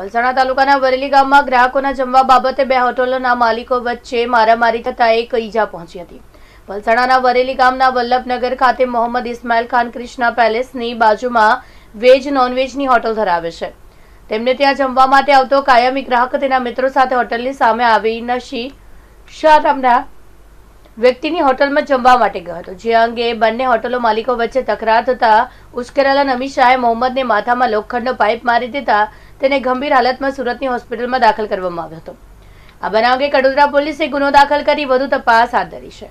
વલસાણા તાલુકાના વરેલી ગામમાં ગ્રાહકોના જમવા બાબતે બે હોટલોના માલિકો વચ્ચે મારામારી થતાં એક ઈજા પહોંચી હતી વલસાણાના વરેલી ગામના વલ્લભનગર ખાતે મોહમ્મદ ઇસ્માઇલ ખાન ક્રિષ્ના પેલેસની બાજુમાં વેજ નોનવેજની હોટલ ધરાવે છે તેમને ત્યાં જમવા માટે આવતો કાયમી ગ્રાહક તેના મિત્રો સાથે હોટલની સામે આવી નશી શા તમને વ્યક્તિની હોટલમાં જમવા માટે ગયો હતો જે અંગે બંને હોટલો માલિકો વચ્ચે તકરાર થતા ઉશ્કેરાલા અમિત શાહે મોહમ્મદને માથામાં લોખંડનો પાઇપ મારી દેતા તેને ગંભીર હાલતમાં સુરતની હોસ્પિટલમાં દાખલ કરવામાં આવ્યો હતો આ બનાવ અંગે કડોદરા પોલીસે ગુનો દાખલ કરી વધુ તપાસ હાથ ધરી છે